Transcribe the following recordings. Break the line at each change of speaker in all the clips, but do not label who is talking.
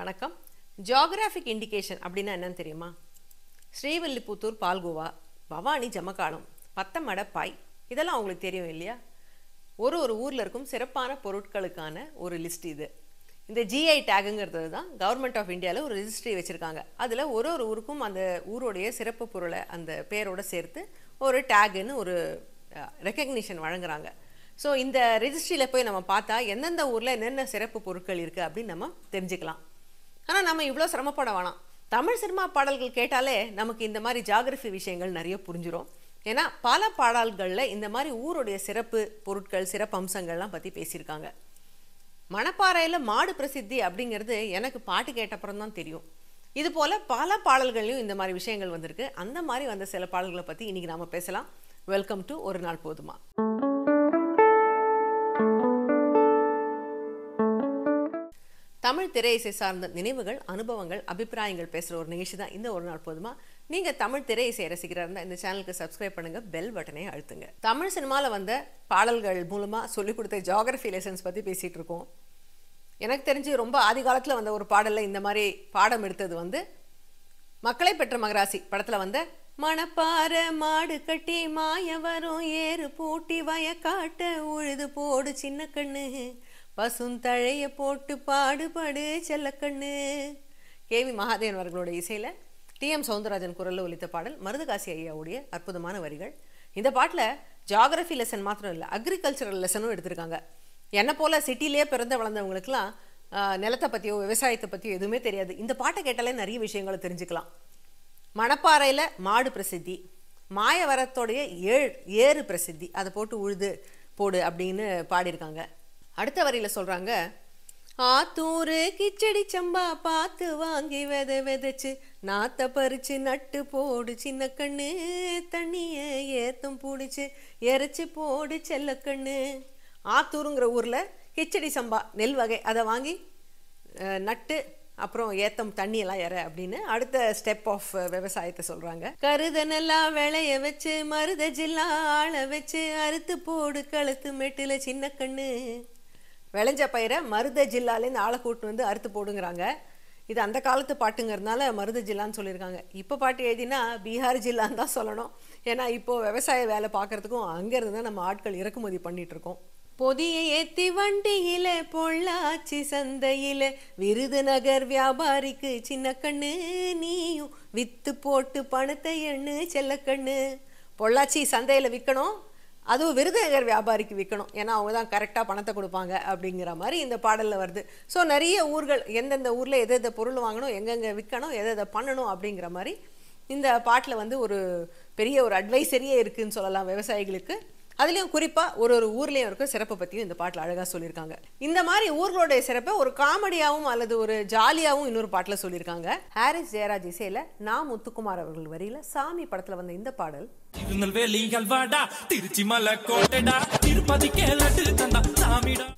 வணக்கம் geographic indication அப்படின்னா என்னன்னு தெரியுமா ஸ்ரீவில்லிபுத்தூர் பால்கோவா பவானி ஜமக்காலம் பத்தமட பாய் இதெல்லாம் அவங்களுக்கு தெரியும் இல்லையா ஒரு ஒரு ஊரில் இருக்கும் சிறப்பான பொருட்களுக்கான ஒரு லிஸ்ட் இது இந்த ஜிஐ டேகுங்கிறது தான் கவர்மெண்ட் ஆஃப் இந்தியாவில் ஒரு ரிஜிஸ்ட்ரி வச்சுருக்காங்க அதில் ஒரு ஒரு ஊருக்கும் அந்த ஊருடைய சிறப்பு பொருளை அந்த பேரோடு சேர்த்து ஒரு டேகுன்னு ஒரு ரெக்கக்னிஷன் வழங்குறாங்க ஸோ இந்த ரிஜிஸ்ட்ரியில் போய் நம்ம பார்த்தா எந்தெந்த ஊரில் என்னென்ன சிறப்பு பொருட்கள் இருக்குது அப்படின்னு நம்ம தெரிஞ்சுக்கலாம் ஆனால் நம்ம இவ்வளோ சிரமப்பட வேணாம் தமிழ் சினிமா பாடல்கள் கேட்டாலே நமக்கு இந்த மாதிரி ஜாகிரபி விஷயங்கள் நிறைய புரிஞ்சிடும் ஏன்னா பல பாடல்களில் இந்த மாதிரி ஊருடைய சிறப்பு பொருட்கள் சிறப்பு அம்சங்கள்லாம் பற்றி பேசியிருக்காங்க மணப்பாறையில் மாடு பிரசித்தி அப்படிங்கிறது எனக்கு பாட்டு கேட்டப்புறம் தான் தெரியும் இது போல் பல பாடல்கள்லையும் இந்த மாதிரி விஷயங்கள் வந்திருக்கு அந்த மாதிரி வந்த சில பாடல்களை பற்றி இன்றைக்கி நாம் பேசலாம் வெல்கம் டு ஒரு நாள் போதுமா தமிழ் திரை இசை சார்ந்த நினைவுகள் அனுபவங்கள் அபிப்பிராயங்கள் பேசுகிற ஒரு நிகழ்ச்சி தான் இந்த ஒரு நாள் போதுமா நீங்கள் தமிழ் திரை இசை இருந்தால் இந்த சேனலுக்கு சப்ஸ்கிரைப் பண்ணுங்கள் பெல் பட்டனை அழுத்துங்க தமிழ் சினிமாவில் வந்த பாடல்கள் மூலமாக சொல்லிக் கொடுத்த ஜியாகிரஃபி லெசன்ஸ் பற்றி பேசிகிட்டு இருக்கோம் எனக்கு தெரிஞ்சு ரொம்ப ஆதி காலத்தில் வந்த ஒரு பாடலில் இந்த மாதிரி பாடம் எடுத்தது வந்து மக்களை பெற்ற மகராசி படத்தில் வந்த மணப்பார மாடு கட்டி மாய வரும் ஏறு பூட்டி காட்ட உழுது போடு சின்ன கண்ணு பசுந்தழைய போட்டு பாடுபாடு செல்லக்கண்ணு கே வி மகாதேவன் அவர்களோட இசையில் டி எம் சவுந்தரராஜன் குரலில் ஒலித்த பாடல் மருதுகாசி ஐயாவுடைய அற்புதமான வரிகள் இந்த பாட்டில் ஜாகிரஃபி லெசன் மாத்திரம் இல்லை அக்ரிகல்ச்சரல் லெசனும் எடுத்திருக்காங்க என்னை போல் சிட்டிலேயே பிறந்த வளர்ந்தவங்களுக்குலாம் நிலத்தை பற்றியோ விவசாயத்தை பற்றியோ எதுவுமே தெரியாது இந்த பாட்டை கேட்டாலே நிறைய விஷயங்களை தெரிஞ்சுக்கலாம் மணப்பாறையில் மாடு பிரசித்தி மாயவரத்தோடைய ஏழ் ஏறு பிரசித்தி அதை போட்டு உழுது போடு அப்படின்னு பாடியிருக்காங்க அடுத்த வரியில சொல்றாங்க ஆத்தூரு கிச்சடி சம்பா பார்த்து வாங்கி வித விதைச்சு நாத்த பறிச்சு நட்டு போடு சின்ன கண்ணு தண்ணிய ஏத்தம் பிடிச்சி எரிச்சு போடு செல்ல கண்ணு ஆத்தூருங்கிற ஊரில் கிச்சடி சம்பா நெல் வகை அதை வாங்கி நட்டு அப்புறம் ஏத்தம் தண்ணியெல்லாம் எற அப்படின்னு அடுத்த ஸ்டெப் ஆஃப் விவசாயத்தை சொல்கிறாங்க கருத நல்லா விளைய வச்சு மருத ஜில்லா ஆளை வச்சு அறுத்து போடு கழுத்து மெட்டில் சின்ன கண்ணு விளைஞ்ச பயிரை மருத ஜில்லாலேருந்து ஆளை கூட்டு வந்து அறுத்து போடுங்கிறாங்க இது அந்த காலத்து பாட்டுங்கிறதுனால மருத ஜில்லான்னு சொல்லியிருக்காங்க இப்போ பாட்டு எழுதினா பீகார் ஜில்லான்னு தான் சொல்லணும் ஏன்னா இப்போது விவசாய வேலை பார்க்குறதுக்கும் அங்கேருந்து தான் நம்ம ஆட்கள் இறக்குமதி பண்ணிகிட்ருக்கோம் பொதிய ஏத்தி வண்டியில பொள்ளாச்சி சந்தையில விருதுநகர் வியாபாரிக்கு சின்ன கண்ணு நீயும் வித்து போட்டு பணத்தை எண்ணு செல்ல கண்ணு பொள்ளாச்சி சந்தையில் விற்கணும் அதுவும் விருதுநகர் வியாபாரிக்கு விற்கணும் ஏன்னா அவங்க தான் கரெக்டாக பணத்தை கொடுப்பாங்க அப்படிங்கிற மாதிரி இந்த பாடலில் வருது ஸோ நிறைய ஊர்கள் எந்தெந்த ஊரில் எதை பொருள் வாங்கணும் எங்கெங்கே விற்கணும் எதை எதை பண்ணணும் அப்படிங்கிற மாதிரி இந்த பாட்டில் வந்து ஒரு பெரிய ஒரு அட்வைசரியே இருக்குதுன்னு சொல்லலாம் விவசாயிகளுக்கு அதுலேயும் குறிப்பாக ஒரு ஒரு ஊர்லேயும் இருக்க சிறப்பை பற்றியும் இந்த பாட்டில் அழகாக சொல்லியிருக்காங்க இந்த மாதிரி ஊர்களுடைய சிறப்பை ஒரு காமெடியாகவும் அல்லது ஒரு ஜாலியாகவும் இன்னொரு பாட்டில் சொல்லியிருக்காங்க ஹாரிஸ் ஜெயராஜ் இசையில் நான் முத்துக்குமார் அவர்கள் வரியில் சாமி படத்தில் வந்த இந்த பாடல்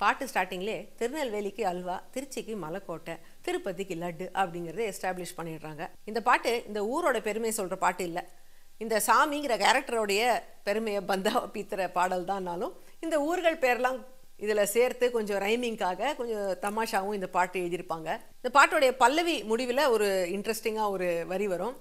பாட்டு ஸ்டார்டிங்லே திருநெல்வேலிக்கு அல்வா திருச்சிக்கு மலைக்கோட்டை திருப்பதிக்கு லட்டு அப்படிங்கறத எஸ்டாப்ளிஷ் பண்ணிடுறாங்க இந்த பாட்டு இந்த ஊரோட பெருமை சொல்ற பாட்டு இல்லை இந்த சாமிங்கிற கேரக்டருடைய பெருமையை பந்தா பீத்துற பாடல் தான்னாலும் இந்த ஊர்கள் பேர்லாம் இதில் சேர்த்து கொஞ்சம் ரைமிங்காக கொஞ்சம் தமாஷாவும் இந்த பாட்டு எழுதியிருப்பாங்க இந்த பாட்டுடைய பல்லவி முடிவில் ஒரு இன்ட்ரெஸ்டிங்காக ஒரு வரி வரும்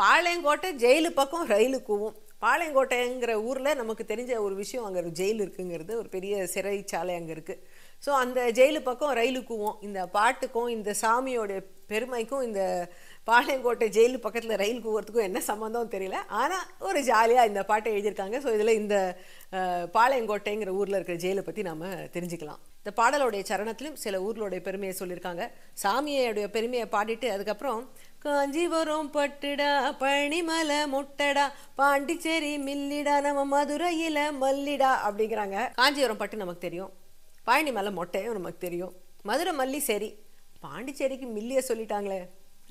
பாளையங்கோட்டை ஜெயிலு பக்கம் ரயிலு கூவும் பாளையங்கோட்டைங்கிற ஊரில் நமக்கு தெரிஞ்ச ஒரு விஷயம் அங்கே ஜெயில் இருக்குங்கிறது ஒரு பெரிய சிறைச்சாலை அங்கே இருக்குது ஸோ அந்த ஜெயிலு பக்கம் ரயிலு இந்த பாட்டுக்கும் இந்த சாமியோடைய பெருமைக்கும் இந்த பாளையங்கோட்டை ஜெயிலு பக்கத்தில் ரயில் கூவுறதுக்கும் என்ன சம்மந்தம் தெரியல ஆனால் ஒரு ஜாலியாக இந்த பாட்டை எழுதியிருக்காங்க ஸோ இதில் இந்த பாளையங்கோட்டைங்கிற ஊரில் இருக்கிற ஜெயிலை பற்றி நாம் தெரிஞ்சுக்கலாம் இந்த பாடலுடைய சரணத்திலும் சில ஊர்களுடைய பெருமையை சொல்லியிருக்காங்க சாமியோடைய பெருமையை பாடிட்டு அதுக்கப்புறம் காஞ்சிபுரம் பட்டுடா பழனிமலை முட்டடா பாண்டிச்சேரி மில்லிடா நம்ம மதுரையில் மல்லிடா அப்படிங்கிறாங்க காஞ்சிபுரம் பட்டு நமக்கு தெரியும் பழனிமலை மொட்டையும் நமக்கு தெரியும் மதுரை மல்லி சரி பாண்டிச்சேரிக்கு மில்லியை சொல்லிட்டாங்களே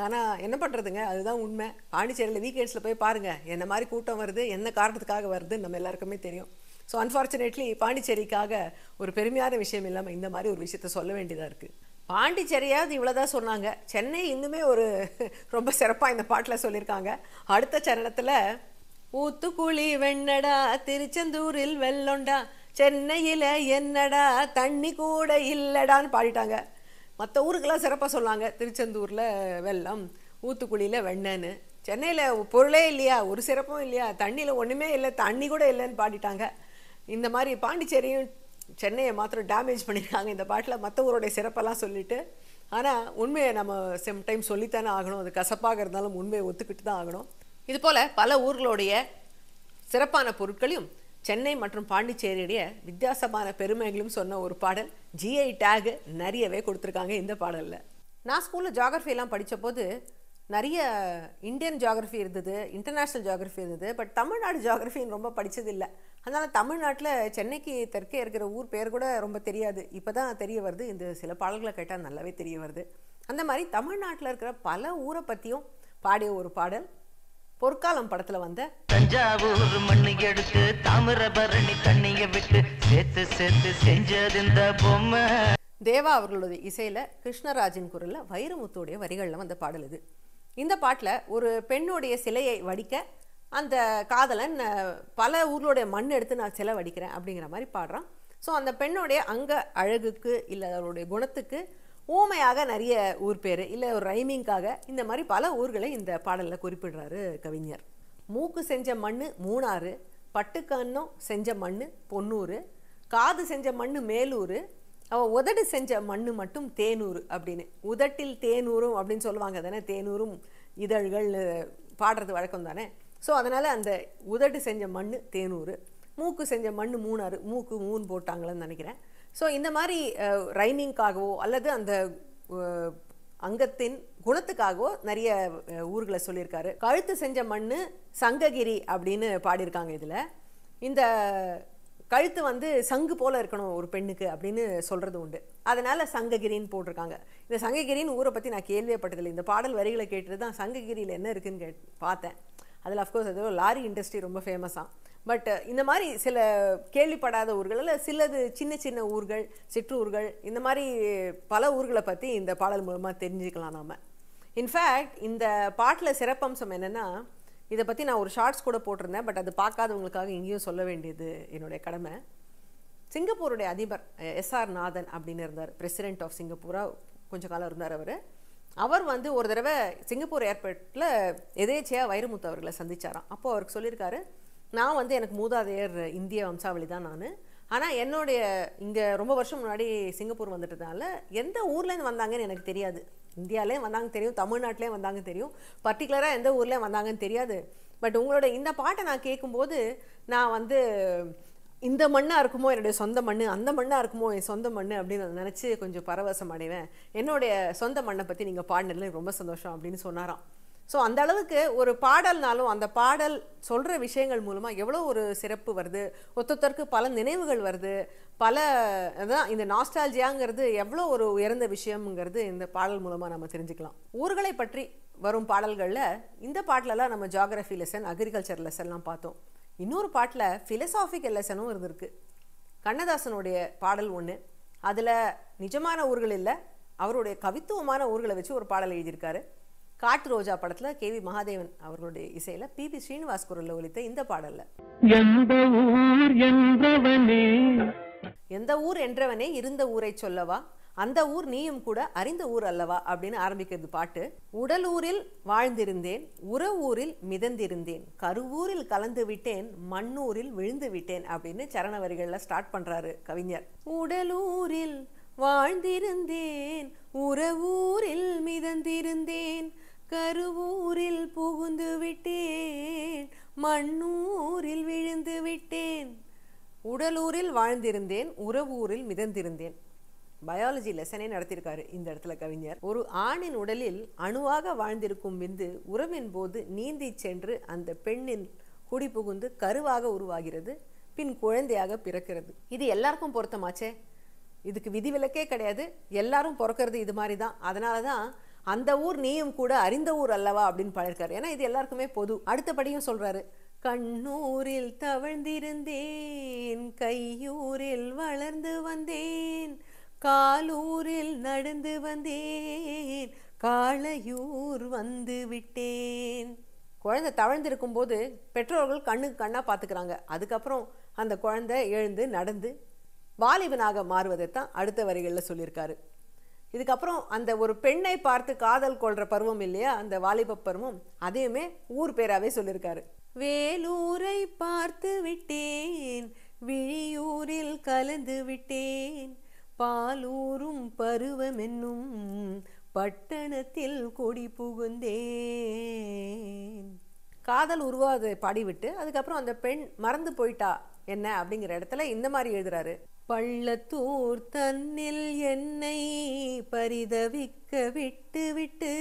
ஆனால் என்ன பண்ணுறதுங்க அதுதான் உண்மை பாண்டிச்சேரியில் வீக்கெண்ட்ஸில் போய் பாருங்கள் என்ன மாதிரி கூட்டம் வருது என்ன காரணத்துக்காக வருதுன்னு நம்ம எல்லாருக்குமே தெரியும் ஸோ அன்ஃபார்ச்சுனேட்லி பாண்டிச்சேரிக்காக ஒரு பெருமையான விஷயம் இல்லாமல் இந்த மாதிரி ஒரு விஷயத்த சொல்ல வேண்டியதாக இருக்குது பாண்டிச்சேரியாவது இவ்வளோதான் சொன்னாங்க சென்னை இன்னுமே ஒரு ரொம்ப சிறப்பாக இந்த பாட்டில் சொல்லியிருக்காங்க அடுத்த சரணத்தில் ஊத்துக்குழி வெண்ணடா திருச்செந்தூரில் வெள்ளொண்டா சென்னையில் என்னடா தண்ணி கூட இல்லடான்னு பாடிட்டாங்க மற்ற ஊருக்கெல்லாம் சிறப்பாக சொன்னாங்க திருச்செந்தூரில் வெள்ளம் ஊத்துக்குழியில் வெண்ணன்னு சென்னையில் பொருளே இல்லையா ஒரு சிறப்பும் இல்லையா தண்ணியில் ஒன்றுமே இல்லை தண்ணி கூட இல்லைன்னு பாடிட்டாங்க இந்த மாதிரி பாண்டிச்சேரியும் சென்னையை மாத்திரம் டேமேஜ் பண்ணியிருக்காங்க இந்த பாட்டில் மற்ற ஊருடைய சிறப்பெல்லாம் சொல்லிவிட்டு ஆனால் உண்மையை நம்ம செம் டைம் சொல்லித்தானே ஆகணும் அது கசப்பாக இருந்தாலும் உண்மையை ஒத்துக்கிட்டு தான் ஆகணும் இதுபோல் பல ஊர்களுடைய சிறப்பான பொருட்களையும் சென்னை மற்றும் பாண்டிச்சேரியுடைய வித்தியாசமான பெருமைகளும் சொன்ன ஒரு பாடல் ஜிஐ டேக் நிறையவே கொடுத்துருக்காங்க இந்த பாடலில் நான் ஸ்கூலில் ஜாகிரஃபிலாம் படித்தபோது நிறைய இந்தியன் ஜாகிரஃபி இருந்தது இன்டர்நேஷ்னல் ஜாகிரஃபி இருந்தது பட் தமிழ்நாடு ஜாகிரஃபின்னு ரொம்ப இல்லை அதனால் தமிழ்நாட்டில் சென்னைக்கு தெற்கே இருக்கிற ஊர் பேர் கூட ரொம்ப தெரியாது இப்போ தான் தெரிய வருது இந்த சில பாடல்களை கேட்டால் நல்லாவே தெரிய வருது அந்த மாதிரி தமிழ்நாட்டில் இருக்கிற பல ஊரை பற்றியும் பாடிய ஒரு பாடல் பொற்காலம் படத்துல வந்த தஞ்சாவூர் மண்ணு எடுத்து தாமிரபரணி தண்ணிய விட்டு சேர்த்து சேர்த்து செஞ்சது இந்த பொம்மை தேவா அவர்களுடைய இசையில கிருஷ்ணராஜின் குரல்ல வைரமுத்துடைய வரிகள்ல வந்த பாடல் இது இந்த பாட்டில் ஒரு பெண்ணுடைய சிலையை வடிக்க அந்த காதலன் பல ஊர்களுடைய மண் எடுத்து நான் சிலை வடிக்கிறேன் அப்படிங்கிற மாதிரி பாடுறான் ஸோ அந்த பெண்ணுடைய அங்க அழகுக்கு இல்லை அவருடைய குணத்துக்கு ஓமையாக நிறைய ஊர் பேர் இல்லை ஒரு ரைமிங்காக இந்த மாதிரி பல ஊர்களை இந்த பாடலில் குறிப்பிடுறாரு கவிஞர் மூக்கு செஞ்ச மண் மூணாறு பட்டுக்கண்ணம் செஞ்ச மண் பொன்னூர் காது செஞ்ச மண் மேலூர் அவள் உதடு செஞ்ச மண் மட்டும் தேனூர் அப்படின்னு உதட்டில் தேனூரும் அப்படின்னு சொல்லுவாங்க தானே தேனூரும் இதழ்கள் பாடுறது வழக்கம் தானே ஸோ அதனால் அந்த உதடு செஞ்ச மண் தேனூர் மூக்கு செஞ்ச மண் மூணாறு மூக்கு மூணு போட்டாங்களேன்னு நினைக்கிறேன் ஸோ இந்த மாதிரி ரைமிங்காகவோ அல்லது அந்த அங்கத்தின் குணத்துக்காகவோ நிறைய ஊர்களை சொல்லியிருக்காரு கழுத்து செஞ்ச மண் சங்ககிரி அப்படின்னு பாடியிருக்காங்க இதில் இந்த கழுத்து வந்து சங்கு போல் இருக்கணும் ஒரு பெண்ணுக்கு அப்படின்னு சொல்கிறது உண்டு அதனால் சங்ககிரின்னு போட்டிருக்காங்க இந்த சங்ககிரின்னு ஊரை பற்றி நான் கேள்வியப்பட்டதில்லை இந்த பாடல் வரிகளை கேட்டுட்டு தான் சங்ககிரியில் என்ன இருக்குதுன்னு கே பார்த்தேன் அதில் அஃப்கோர்ஸ் அது லாரி இண்டஸ்ட்ரி ரொம்ப ஃபேமஸாக பட் இந்த மாதிரி சில கேள்விப்படாத ஊர்கள் இல்லை சிலது சின்ன சின்ன ஊர்கள் சிற்றூர்கள் இந்த மாதிரி பல ஊர்களை பற்றி இந்த பாடல் மூலமாக தெரிஞ்சுக்கலாம் நாம் இன்ஃபேக்ட் இந்த பாட்டில் சிறப்பம்சம் என்னென்னா இதை பற்றி நான் ஒரு ஷார்ட்ஸ் கூட போட்டிருந்தேன் பட் அது பார்க்காதவங்களுக்காக இங்கேயும் சொல்ல வேண்டியது என்னுடைய கடமை சிங்கப்பூருடைய அதிபர் எஸ்ஆர் நாதன் அப்படின்னு இருந்தார் பிரசிடென்ட் ஆஃப் சிங்கப்பூராக கொஞ்சம் காலம் இருந்தார் அவர் அவர் வந்து ஒரு தடவை சிங்கப்பூர் ஏர்போர்ட்டில் எதேச்சியாக வைரமுத்து அவர்களை சந்தித்தாராம் அப்போது அவருக்கு சொல்லியிருக்காரு நான் வந்து எனக்கு மூதாதையர் இந்திய வம்சாவளி தான் நான் ஆனால் என்னுடைய இங்கே ரொம்ப வருஷம் முன்னாடி சிங்கப்பூர் வந்துட்டதுனால எந்த ஊர்லேருந்து வந்தாங்கன்னு எனக்கு தெரியாது இந்தியாவிலேயும் வந்தாங்க தெரியும் தமிழ்நாட்டிலே வந்தாங்க தெரியும் பர்டிகுலராக எந்த ஊர்லேயும் வந்தாங்கன்னு தெரியாது பட் உங்களோட இந்த பாட்டை நான் கேட்கும்போது நான் வந்து இந்த மண்ணாக இருக்குமோ என்னுடைய சொந்த மண் அந்த மண்ணாக இருக்குமோ என் சொந்த மண் அப்படின்னு நினச்சி கொஞ்சம் பரவசம் அடைவேன் என்னுடைய சொந்த மண்ணை பற்றி நீங்கள் பாடினதில் ரொம்ப சந்தோஷம் அப்படின்னு சொன்னாராம் ஸோ அந்த அளவுக்கு ஒரு பாடல்னாலும் அந்த பாடல் சொல்கிற விஷயங்கள் மூலமாக எவ்வளோ ஒரு சிறப்பு வருது ஒத்தொத்தருக்கு பல நினைவுகள் வருது பல அதான் இந்த நாஸ்டாலஜியாங்கிறது எவ்வளோ ஒரு உயர்ந்த விஷயம்ங்கிறது இந்த பாடல் மூலமாக நம்ம தெரிஞ்சுக்கலாம் ஊர்களை பற்றி வரும் பாடல்களில் இந்த பாட்டிலலாம் நம்ம ஜாகிரஃபி லெசன் அக்ரிகல்ச்சர் லெசன்லாம் பார்த்தோம் இன்னொரு பாட்டில் ஃபிலசாஃபிக்கல் லெசனும் இருந்திருக்கு கண்ணதாசனுடைய பாடல் ஒன்று அதில் நிஜமான ஊர்கள் இல்லை அவருடைய கவித்துவமான ஊர்களை வச்சு ஒரு பாடல் எழுதியிருக்காரு காட்டு ரோஜா படத்துல கே வி மகாதேவன் அவர்களுடைய இசையில பி பி ஸ்ரீனிவாஸ் குரல்ல ஒலித்த இந்த பாடல்ல எந்த ஊர் என்றவனே இருந்த ஊரை சொல்லவா அந்த ஊர் நீயும் கூட அறிந்த ஊர் அல்லவா அப்படின்னு ஆரம்பிக்கிறது பாட்டு உடல் ஊரில் வாழ்ந்திருந்தேன் உற ஊரில் மிதந்திருந்தேன் கருவூரில் கலந்து விட்டேன் மண்ணூரில் விழுந்து விட்டேன் அப்படின்னு சரண வரிகள்ல ஸ்டார்ட் பண்றாரு கவிஞர் உடலூரில் வாழ்ந்திருந்தேன் உற ஊரில் மிதந்திருந்தேன் கருவூரில் புகுந்து விட்டேன் மண்ணூரில் விழுந்து விட்டேன் உடலூரில் வாழ்ந்திருந்தேன் உறவூரில் மிதந்திருந்தேன் பயாலஜி லெசனே நடத்தியிருக்காரு இந்த இடத்துல கவிஞர் ஒரு ஆணின் உடலில் அணுவாக வாழ்ந்திருக்கும் விந்து உறவின் போது நீந்தி சென்று அந்த பெண்ணின் குடி புகுந்து கருவாக உருவாகிறது பின் குழந்தையாக பிறக்கிறது இது எல்லாருக்கும் பொருத்தமாச்சே இதுக்கு விதிவிலக்கே கிடையாது எல்லாரும் பிறக்கிறது இது மாதிரி தான் அதனால தான் அந்த ஊர் நீயும் கூட அறிந்த ஊர் அல்லவா அப்படின்னு பண்ணியிருக்காரு ஏன்னா இது எல்லாருக்குமே பொது அடுத்தபடியும் சொல்கிறாரு கண்ணூரில் தவழ்ந்திருந்தேன் கையூரில் வளர்ந்து வந்தேன் காலூரில் நடந்து வந்தேன் காளையூர் வந்து விட்டேன் குழந்தை தவழ்ந்திருக்கும் போது பெற்றோர்கள் கண்ணுக்கு கண்ணாக பாத்துக்கிறாங்க அதுக்கப்புறம் அந்த குழந்தை எழுந்து நடந்து வாலிபனாக மாறுவதைத்தான் அடுத்த வரிகளில் சொல்லியிருக்காரு இதுக்கப்புறம் அந்த ஒரு பெண்ணை பார்த்து காதல் கொள்கிற பருவம் இல்லையா அந்த வாலிப பருவம் அதையுமே ஊர் பேராகவே சொல்லியிருக்காரு வேலூரை பார்த்து விட்டேன் விழியூரில் கலந்து விட்டேன் பாலூரும் பருவம் என்னும் பட்டணத்தில் கொடி புகுந்தேன் காதல் உருவாது பாடிவிட்டு அதுக்கப்புறம் அந்த பெண் மறந்து போயிட்டா என்ன அப்படிங்கிற இடத்துல இந்த மாதிரி எழுதுறாரு பள்ளத்தூர் தன்னில் என்னை பரிதவிக்க விட்டு விட்டு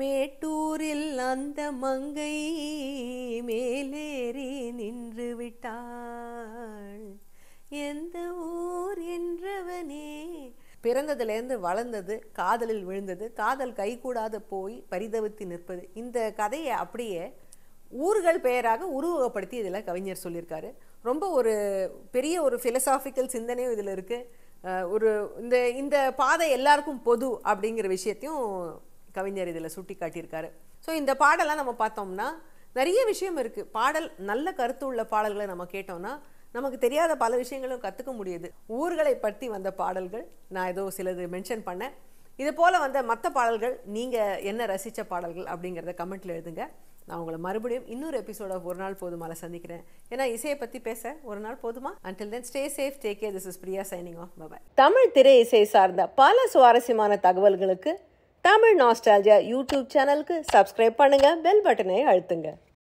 மேட்டூரில் அந்த மங்கை மேலேறி நின்று விட்டாள் எந்த ஊர் என்றவனே பிறந்ததுலேருந்து வளர்ந்தது காதலில் விழுந்தது காதல் கூடாது போய் பரிதவித்து நிற்பது இந்த கதையை அப்படியே ஊர்கள் பெயராக உருவகப்படுத்தி இதில் கவிஞர் சொல்லியிருக்காரு ரொம்ப ஒரு பெரிய ஒரு ஃபிலசாஃபிக்கல் சிந்தனையும் இதில் இருக்குது ஒரு இந்த இந்த பாதை எல்லாருக்கும் பொது அப்படிங்கிற விஷயத்தையும் கவிஞர் இதில் சுட்டி காட்டியிருக்காரு ஸோ இந்த பாடலாம் நம்ம பார்த்தோம்னா நிறைய விஷயம் இருக்குது பாடல் நல்ல கருத்து உள்ள பாடல்களை நம்ம கேட்டோம்னா நமக்கு தெரியாத பல விஷயங்களும் கற்றுக்க முடியுது ஊர்களை பற்றி வந்த பாடல்கள் நான் ஏதோ சிலது மென்ஷன் பண்ணேன் இது போல் வந்த மற்ற பாடல்கள் நீங்கள் என்ன ரசித்த பாடல்கள் அப்படிங்கிறத கமெண்ட்டில் எழுதுங்க நான் உங்களை மறுபடியும் இன்னொரு எபிசோட ஆஃப் ஒரு நாள் போதுமால சந்திக்கிறேன் ஏன்னா இசையை பற்றி பேச ஒரு நாள் போதுமா until then stay safe take care this is Priya signing off bye Tamil திரை இசை சார்ந்த பல சுவாரஸ்யமான தகவல்களுக்கு தமிழ் நாஸ்டாலஜியா யூடியூப் சேனலுக்கு சப்ஸ்கிரைப் பண்ணுங்கள் பெல் பட்டனை அழுத்துங்க